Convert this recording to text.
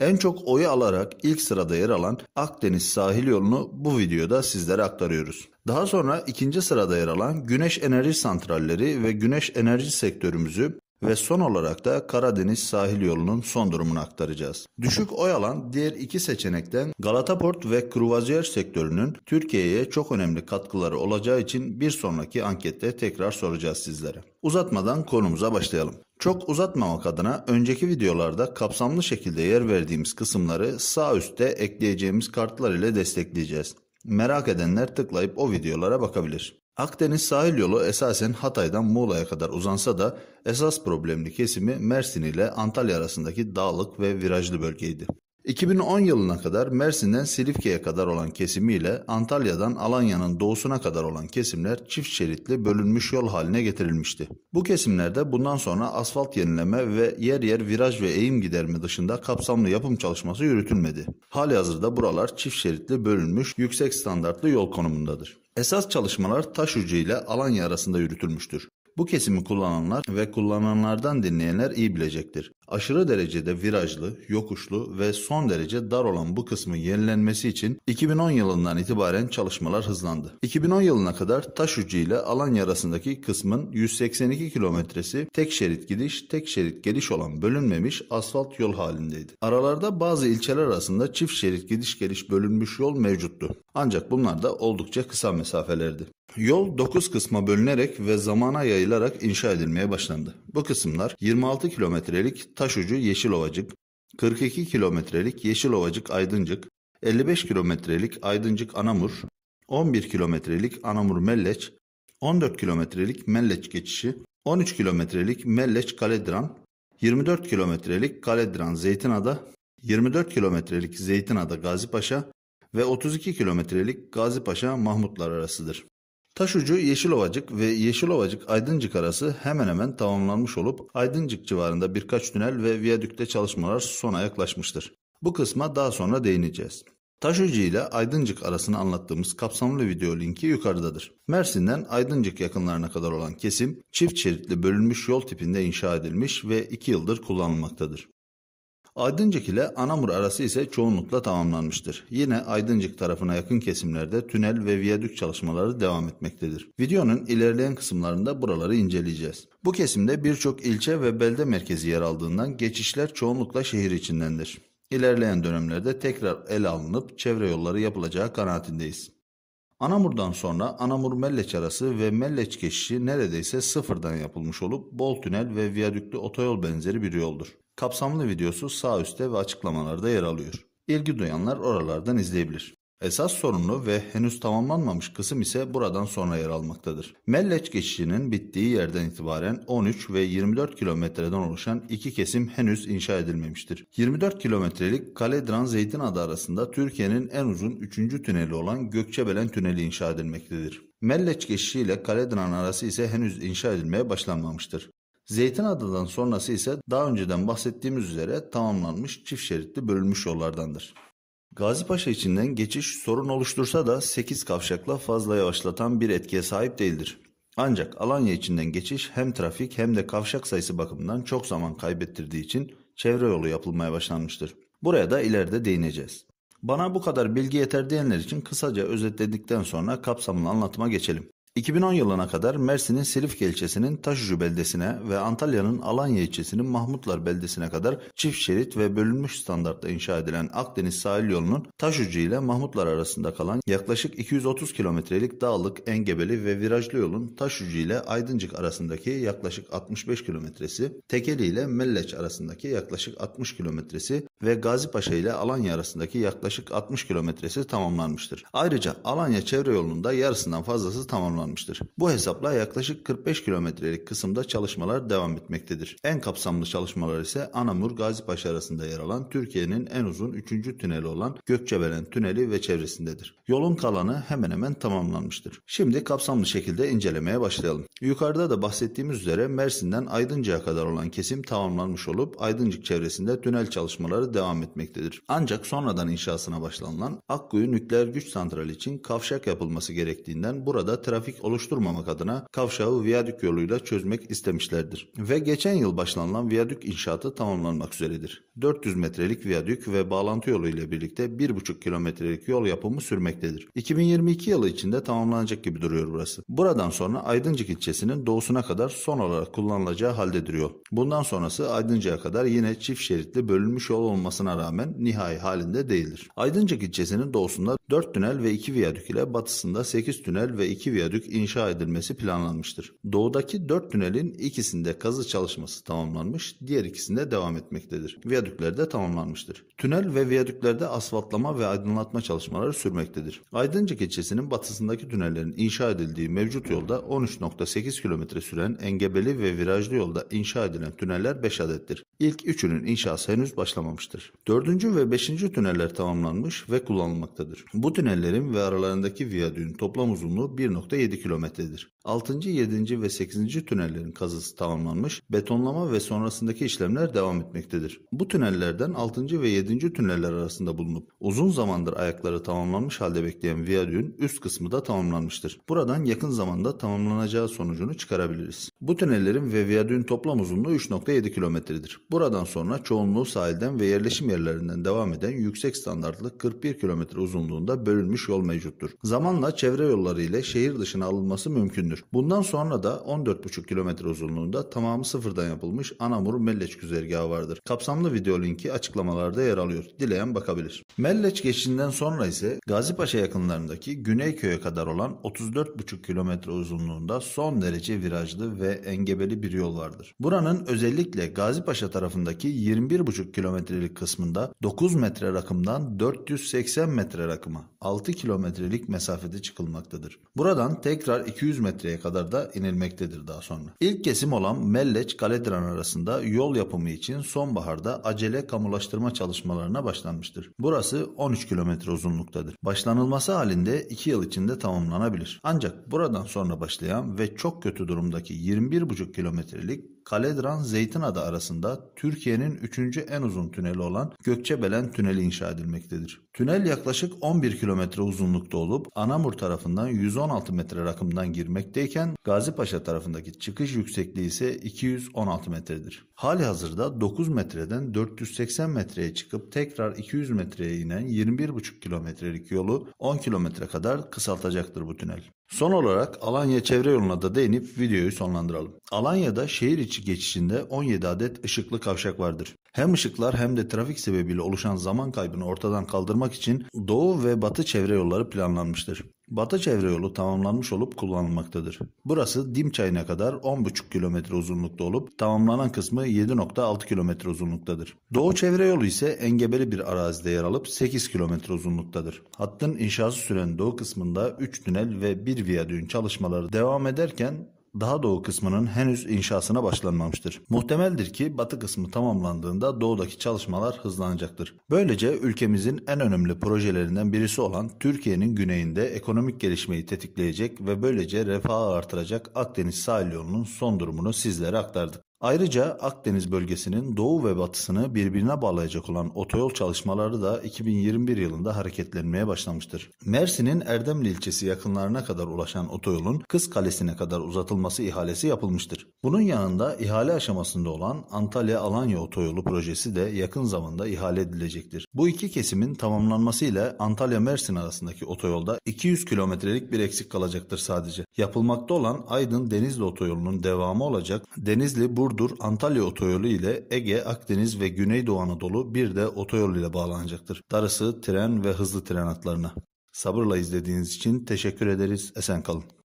En çok oyu alarak ilk sırada yer alan Akdeniz sahil yolunu bu videoda sizlere aktarıyoruz. Daha sonra ikinci sırada yer alan güneş enerji santralleri ve güneş enerji sektörümüzü ve son olarak da Karadeniz sahil yolunun son durumunu aktaracağız. Düşük oy alan diğer iki seçenekten Galataport ve Kruvaziyer sektörünün Türkiye'ye çok önemli katkıları olacağı için bir sonraki ankette tekrar soracağız sizlere. Uzatmadan konumuza başlayalım. Çok uzatmamak adına önceki videolarda kapsamlı şekilde yer verdiğimiz kısımları sağ üstte ekleyeceğimiz kartlar ile destekleyeceğiz. Merak edenler tıklayıp o videolara bakabilir. Akdeniz sahil yolu esasen Hatay'dan Muğla'ya kadar uzansa da esas problemli kesimi Mersin ile Antalya arasındaki dağlık ve virajlı bölgeydi. 2010 yılına kadar Mersin'den Silifke'ye kadar olan kesimiyle Antalya'dan Alanya'nın doğusuna kadar olan kesimler çift şeritli bölünmüş yol haline getirilmişti. Bu kesimlerde bundan sonra asfalt yenileme ve yer yer viraj ve eğim giderme dışında kapsamlı yapım çalışması yürütülmedi. hazırda buralar çift şeritli bölünmüş yüksek standartlı yol konumundadır. Esas çalışmalar taş ucu ile Alanya arasında yürütülmüştür. Bu kesimi kullananlar ve kullananlardan dinleyenler iyi bilecektir. Aşırı derecede virajlı, yokuşlu ve son derece dar olan bu kısmın yenilenmesi için 2010 yılından itibaren çalışmalar hızlandı. 2010 yılına kadar taş ucu ile Alanya arasındaki kısmın 182 kilometresi tek şerit gidiş, tek şerit geliş olan bölünmemiş asfalt yol halindeydi. Aralarda bazı ilçeler arasında çift şerit gidiş geliş bölünmüş yol mevcuttu. Ancak bunlar da oldukça kısa mesafelerdi. Yol 9 kısma bölünerek ve zamana yayılarak inşa edilmeye başlandı. Bu kısımlar 26 kilometrelik Taşucu Yeşilovacık, 42 kilometrelik Yeşilovacık Aydıncık, 55 kilometrelik Aydıncık Anamur, 11 kilometrelik Anamur Melleç, 14 kilometrelik Melleç geçişi, 13 kilometrelik Melleç Kaledran, 24 kilometrelik Kaledran Zeytinada, 24 kilometrelik Zeytinada Gazipaşa ve 32 kilometrelik Gazipaşa Mahmutlar arasıdır. Taşucu Yeşilovacık ve Yeşilovacık Aydıncık arası hemen hemen tamamlanmış olup Aydıncık civarında birkaç tünel ve viyadükte çalışmalar sona yaklaşmıştır. Bu kısma daha sonra değineceğiz. Taşucu ile Aydıncık arasını anlattığımız kapsamlı video linki yukarıdadır. Mersin'den Aydıncık yakınlarına kadar olan kesim çift şeritli bölünmüş yol tipinde inşa edilmiş ve 2 yıldır kullanılmaktadır. Aydıncık ile Anamur arası ise çoğunlukla tamamlanmıştır. Yine Aydıncık tarafına yakın kesimlerde tünel ve viyadük çalışmaları devam etmektedir. Videonun ilerleyen kısımlarında buraları inceleyeceğiz. Bu kesimde birçok ilçe ve belde merkezi yer aldığından geçişler çoğunlukla şehir içindendir. İlerleyen dönemlerde tekrar ele alınıp çevre yolları yapılacağı kanaatindeyiz. Anamur'dan sonra Anamur-Melleç arası ve Melleç geçişi neredeyse sıfırdan yapılmış olup bol tünel ve viyadüklü otoyol benzeri bir yoldur. Kapsamlı videosu sağ üstte ve açıklamalarda yer alıyor. İlgi duyanlar oralardan izleyebilir. Esas sorunlu ve henüz tamamlanmamış kısım ise buradan sonra yer almaktadır. Melleç geçişinin bittiği yerden itibaren 13 ve 24 kilometreden oluşan iki kesim henüz inşa edilmemiştir. 24 kilometrelik Kaledran Zeytin Adı arasında Türkiye'nin en uzun 3. tüneli olan Gökçebelen Tüneli inşa edilmektedir. Melleç geçişi ile Kaledran arası ise henüz inşa edilmeye başlanmamıştır. Zeytin Adadan sonrası ise daha önceden bahsettiğimiz üzere tamamlanmış çift şeritli bölünmüş yollardandır. Gazi Paşa içinden geçiş sorun oluştursa da 8 kavşakla fazla yavaşlatan bir etkiye sahip değildir. Ancak Alanya içinden geçiş hem trafik hem de kavşak sayısı bakımından çok zaman kaybettirdiği için çevre yolu yapılmaya başlanmıştır. Buraya da ileride değineceğiz. Bana bu kadar bilgi yeter diyenler için kısaca özetledikten sonra kapsamlı anlatıma geçelim. 2010 yılına kadar Mersin'in Silifke ilçesinin Taşucu beldesine ve Antalya'nın Alanya ilçesinin Mahmutlar beldesine kadar çift şerit ve bölünmüş standartta inşa edilen Akdeniz sahil yolunun Taşucu ile Mahmutlar arasında kalan yaklaşık 230 kilometrelik dağlık, engebeli ve virajlı yolun Taşucu ile Aydıncık arasındaki yaklaşık 65 kilometresi, Tekeli ile Melleç arasındaki yaklaşık 60 kilometresi ve Gazipaşa ile Alanya arasındaki yaklaşık 60 kilometresi tamamlanmıştır. Ayrıca Alanya çevre yolunda yarısından fazlası tamamlanmıştır tamamlanmıştır. Bu hesapla yaklaşık 45 kilometrelik kısımda çalışmalar devam etmektedir. En kapsamlı çalışmalar ise Anamur Gazipaşa arasında yer alan Türkiye'nin en uzun 3. tüneli olan Gökçebelen Tüneli ve çevresindedir. Yolun kalanı hemen hemen tamamlanmıştır. Şimdi kapsamlı şekilde incelemeye başlayalım. Yukarıda da bahsettiğimiz üzere Mersin'den Aydıncı'ya kadar olan kesim tamamlanmış olup Aydıncık çevresinde tünel çalışmaları devam etmektedir. Ancak sonradan inşasına başlanılan Akkuyu Nükleer Güç Santrali için kavşak yapılması gerektiğinden burada trafik gerginlik oluşturmamak adına kavşağı viyadük yoluyla çözmek istemişlerdir. Ve geçen yıl başlanılan viyadük inşaatı tamamlanmak üzeredir. 400 metrelik viyadük ve bağlantı yolu ile birlikte 1,5 kilometrelik yol yapımı sürmektedir. 2022 yılı içinde tamamlanacak gibi duruyor burası. Buradan sonra Aydıncık ilçesinin doğusuna kadar son olarak kullanılacağı halde duruyor. Bundan sonrası Aydıncık'a kadar yine çift şeritli bölünmüş yol olmasına rağmen nihai halinde değildir. Aydıncık ilçesinin doğusunda 4 tünel ve 2 viyadük ile batısında 8 tünel ve 2 viyadük inşa edilmesi planlanmıştır. Doğudaki 4 tünelin ikisinde kazı çalışması tamamlanmış, diğer ikisinde devam etmektedir. Viyadükler de tamamlanmıştır. Tünel ve viyadüklerde asfaltlama ve aydınlatma çalışmaları sürmektedir. Aydıncık ilçesinin batısındaki tünellerin inşa edildiği mevcut yolda 13.8 kilometre süren engebeli ve virajlı yolda inşa edilen tüneller 5 adettir. İlk üçünün inşası henüz başlamamıştır. Dördüncü ve beşinci tüneller tamamlanmış ve kullanılmaktadır. Bu tünellerin ve aralarındaki viyadüğün toplam uzunluğu 1.7 kilometredir. 6. 7. ve 8. tünellerin kazısı tamamlanmış, betonlama ve sonrasındaki işlemler devam etmektedir. Bu tünellerden 6. ve 7. tüneller arasında bulunup uzun zamandır ayakları tamamlanmış halde bekleyen viyadüğün üst kısmı da tamamlanmıştır. Buradan yakın zamanda tamamlanacağı sonucunu çıkarabiliriz. Bu tünellerin ve viyadüğün toplam uzunluğu 3.7 kilometredir. Buradan sonra çoğunluğu sahilden ve yerleşim yerlerinden devam eden yüksek standartlı 41 kilometre uzunluğunda konusunda bölünmüş yol mevcuttur. Zamanla çevre yolları ile şehir dışına alınması mümkündür. Bundan sonra da 14,5 kilometre uzunluğunda tamamı sıfırdan yapılmış Anamur Melleç güzergahı vardır. Kapsamlı video linki açıklamalarda yer alıyor. Dileyen bakabilir. Melleç geçişinden sonra ise Gazipaşa yakınlarındaki Güneyköy'e kadar olan 34,5 kilometre uzunluğunda son derece virajlı ve engebeli bir yol vardır. Buranın özellikle Gazipaşa tarafındaki 21,5 kilometrelik kısmında 9 metre rakımdan 480 metre rakıma çıkma 6 kilometrelik mesafede çıkılmaktadır. Buradan tekrar 200 metreye kadar da inilmektedir daha sonra. İlk kesim olan Melleç-Kaledran arasında yol yapımı için sonbaharda acele kamulaştırma çalışmalarına başlanmıştır. Burası 13 kilometre uzunluktadır. Başlanılması halinde 2 yıl içinde tamamlanabilir. Ancak buradan sonra başlayan ve çok kötü durumdaki 21,5 kilometrelik Kaledran Zeytinada arasında Türkiye'nin 3. en uzun tüneli olan Gökçebelen Tüneli inşa edilmektedir. Tünel yaklaşık 11 kilometre uzunlukta olup Anamur tarafından 116 metre rakımdan girmekteyken Gazi Paşa tarafındaki çıkış yüksekliği ise 216 metredir. Hali hazırda 9 metreden 480 metreye çıkıp tekrar 200 metreye inen 21,5 kilometrelik yolu 10 kilometre kadar kısaltacaktır bu tünel. Son olarak Alanya çevre yoluna da değinip videoyu sonlandıralım. Alanya'da şehir içi geçişinde 17 adet ışıklı kavşak vardır. Hem ışıklar hem de trafik sebebiyle oluşan zaman kaybını ortadan kaldırmak için doğu ve batı çevre yolları planlanmıştır. Batı çevre yolu tamamlanmış olup kullanılmaktadır. Burası Dim Çayı'na kadar 10,5 kilometre uzunlukta olup tamamlanan kısmı 7,6 kilometre uzunluktadır. Doğu çevre yolu ise engebeli bir arazide yer alıp 8 kilometre uzunluktadır. Hattın inşası süren doğu kısmında 3 tünel ve 1 viyadüğün çalışmaları devam ederken daha doğu kısmının henüz inşasına başlanmamıştır. Muhtemeldir ki batı kısmı tamamlandığında doğudaki çalışmalar hızlanacaktır. Böylece ülkemizin en önemli projelerinden birisi olan Türkiye'nin güneyinde ekonomik gelişmeyi tetikleyecek ve böylece refahı artıracak Akdeniz sahil yolunun son durumunu sizlere aktardık. Ayrıca Akdeniz bölgesinin doğu ve batısını birbirine bağlayacak olan otoyol çalışmaları da 2021 yılında hareketlenmeye başlamıştır. Mersin'in Erdemli ilçesi yakınlarına kadar ulaşan otoyolun Kız Kalesi'ne kadar uzatılması ihalesi yapılmıştır. Bunun yanında ihale aşamasında olan Antalya-Alanya otoyolu projesi de yakın zamanda ihale edilecektir. Bu iki kesimin tamamlanmasıyla Antalya-Mersin arasındaki otoyolda 200 kilometrelik bir eksik kalacaktır sadece. Yapılmakta olan Aydın-Denizli otoyolunun devamı olacak Denizli-Bursa Burdur Antalya otoyolu ile Ege, Akdeniz ve Güneydoğu Anadolu bir de otoyol ile bağlanacaktır. Darısı tren ve hızlı tren hatlarına. Sabırla izlediğiniz için teşekkür ederiz. Esen kalın.